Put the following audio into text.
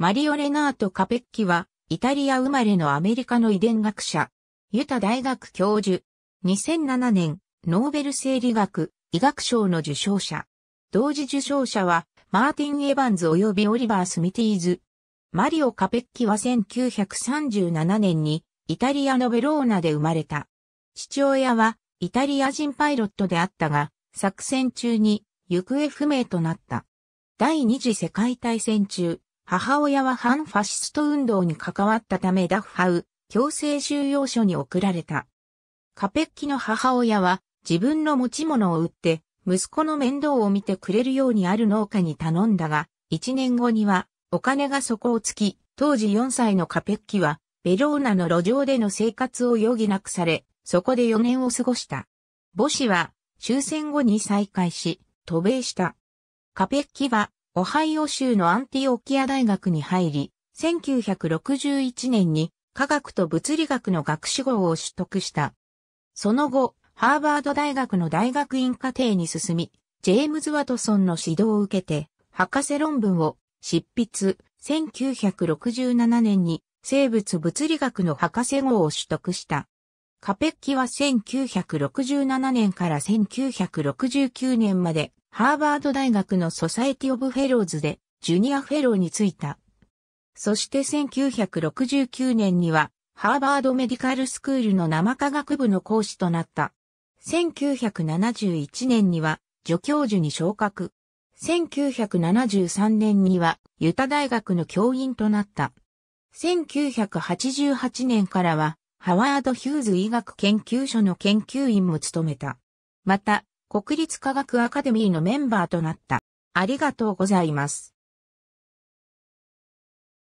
マリオ・レナート・カペッキは、イタリア生まれのアメリカの遺伝学者、ユタ大学教授、2007年、ノーベル生理学、医学賞の受賞者。同時受賞者は、マーティン・エヴァンズ及びオリバー・スミティーズ。マリオ・カペッキは1937年に、イタリアのベローナで生まれた。父親は、イタリア人パイロットであったが、作戦中に、行方不明となった。第二次世界大戦中、母親は反ファシスト運動に関わったためダフハウ、強制収容所に送られた。カペッキの母親は自分の持ち物を売って息子の面倒を見てくれるようにある農家に頼んだが、一年後にはお金が底をつき、当時4歳のカペッキはベローナの路上での生活を余儀なくされ、そこで4年を過ごした。母子は終戦後に再会し、渡米した。カペッキはオハイオ州のアンティオキア大学に入り、1961年に科学と物理学の学士号を取得した。その後、ハーバード大学の大学院課程に進み、ジェームズ・ワトソンの指導を受けて、博士論文を執筆、1967年に生物物理学の博士号を取得した。カペッキは1967年から1969年までハーバード大学のソサエティオブフェローズでジュニアフェローに就いた。そして1969年にはハーバードメディカルスクールの生科学部の講師となった。1971年には助教授に昇格。1973年にはユタ大学の教員となった。1988年からはハワード・ヒューズ医学研究所の研究員も務めた。また、国立科学アカデミーのメンバーとなった。ありがとうございます。